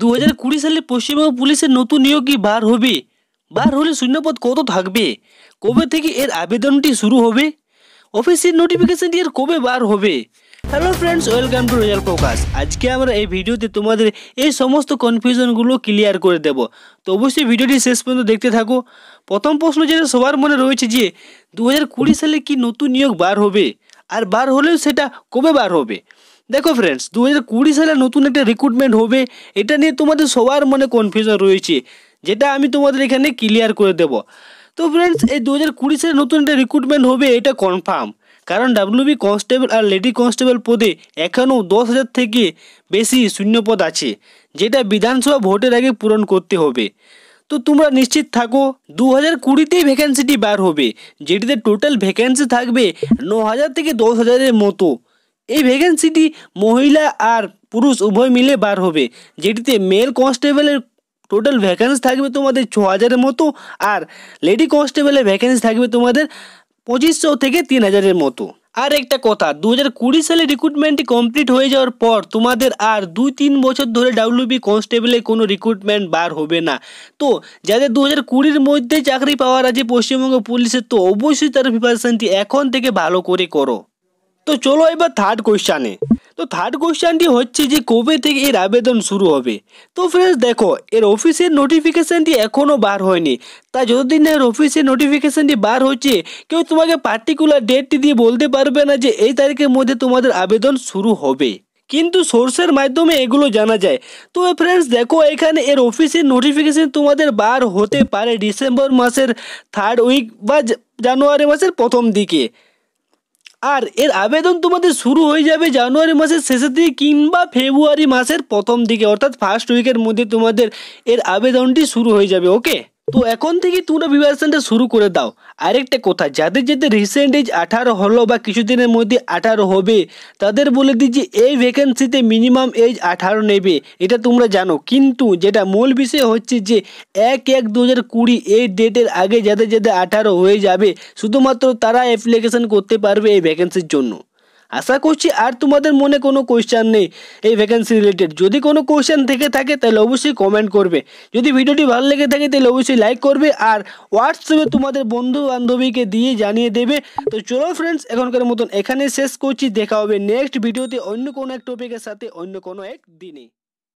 দু হাজার কুড়ি সালে পশ্চিমবঙ্গ পুলিশের নতুন নিয়োগ কি বার হবে বার হলে শূন্যপদ কত থাকবে কবে থেকে এর আবেদনটি শুরু হবে অফিসের নোটিফিকেশনটি এর কবে বার হবে hello friends welcome to result focus আজকে আমরা এই ভিডিওতে তোমাদের এই সমস্ত কনফিউশনগুলো ক্লিয়ার করে দেব তো অবশ্যই ভিডিওটি শেষ পর্যন্ত দেখতে থাকো প্রথম প্রশ্ন যেটা সবার মনে রয়েছে যে দু সালে কি নতুন নিয়োগ বার হবে আর বার হলেও সেটা কবে বার হবে দেখো ফ্রেন্ডস দু কুড়ি সালে নতুন একটা রিক্রুটমেন্ট হবে এটা নিয়ে তোমাদের সবার মনে কনফিউশন রয়েছে যেটা আমি তোমাদের এখানে ক্লিয়ার করে দেব তো ফ্রেন্ডস এই দু কুড়ি সালে নতুন একটা রিক্রুটমেন্ট হবে এটা কনফার্ম কারণ ডাব্লিউবি কনস্টেবল আর লেডি কনস্টেবল পদে এখনও দশ হাজার থেকে বেশি শূন্যপদ আছে যেটা বিধানসভা ভোটের আগে পূরণ করতে হবে তো তোমরা নিশ্চিত থাকো দু হাজার কুড়িতেই ভ্যাকেন্সিটি বার হবে যেটিতে টোটাল ভ্যাকেন্সি থাকবে ন হাজার থেকে দশ হাজারের মতো এই ভ্যাকেন্সিটি মহিলা আর পুরুষ উভয় মিলে বার হবে যেটিতে মেল কনস্টেবলের টোটাল ভ্যাকেন্সি থাকবে তোমাদের ছ হাজারের মতো আর লেডি কনস্টেবলের ভ্যাকেন্সি থাকবে তোমাদের পঁচিশশো থেকে তিন হাজারের মতো আর একটা কথা দু হাজার কুড়ি সালে রিক্রুটমেন্টটি কমপ্লিট হয়ে যাওয়ার পর তোমাদের আর দুই তিন বছর ধরে ডাব্লিউবি কনস্টেবলে কোনো রিক্রুটমেন্ট বার হবে না তো যাদের দু হাজার কুড়ির মধ্যে চাকরি পাওয়ার আছে পশ্চিমবঙ্গ পুলিশের তো অবশ্যই তার প্রিপারেশানটি এখন থেকে ভালো করে করো তো চলো এবার থার্ড কোয়েশ্চানে তো থার্ড কোয়েশ্চানটি হচ্ছে যে কবে থেকে এর আবেদন শুরু হবে তো ফ্রেন্ডস দেখো এর অফিসের নোটিফিকেশানটি এখনও বার হয়নি তাই যতদিন না এর অফিসের নোটিফিকেশানটি বার হচ্ছে কেউ তোমাকে পার্টিকুলার ডেটটি দিয়ে বলতে পারবে না যে এই তারিখের মধ্যে তোমাদের আবেদন শুরু হবে কিন্তু সোর্সের মাধ্যমে এগুলো জানা যায় তো ফ্রেন্ডস দেখো এখানে এর অফিসের নোটিফিকেশান তোমাদের বার হতে পারে ডিসেম্বর মাসের থার্ড উইক বা জানুয়ারি মাসের প্রথম দিকে আর এর আবেদন তোমাদের শুরু হয়ে যাবে জানুয়ারি মাসের শেষের দিকে কিংবা ফেব্রুয়ারি মাসের প্রথম দিকে অর্থাৎ ফার্স্ট উইকের মধ্যে তোমাদের এর আবেদনটি শুরু হয়ে যাবে ওকে তো এখন থেকে তোমরা প্রিপারেশনটা শুরু করে দাও আরেকটা কথা যাদের যাদের রিসেন্ট এজ আঠারো হলো বা কিছুদিনের মধ্যে আঠারো হবে তাদের বলে দিই যে এই ভ্যাকেন্সিতে মিনিমাম এজ আঠারো নেবে এটা তোমরা জানো কিন্তু যেটা মূল বিষয় হচ্ছে যে এক এক দু হাজার কুড়ি এই ডেটের আগে যাদের যাদের আঠারো হয়ে যাবে শুধুমাত্র তারা অ্যাপ্লিকেশন করতে পারবে এই ভ্যাকেন্সির জন্য আশা করছি আর তোমাদের মনে কোনো কোয়েশ্চান নেই এই ভ্যাকেন্সি রিলেটেড যদি কোনো কোয়েশ্চান থেকে থাকে তাহলে অবশ্যই কমেন্ট করবে যদি ভিডিওটি ভালো লেগে থাকে তাহলে অবশ্যই লাইক করবে আর হোয়াটসঅ্যাপে তোমাদের বন্ধু বান্ধবীকে দিয়ে জানিয়ে দেবে তো চলো ফ্রেন্ডস এখনকার মতন এখানে শেষ করছি দেখা হবে নেক্সট ভিডিওতে অন্য কোনো এক টপিকের সাথে অন্য কোনো এক দিনে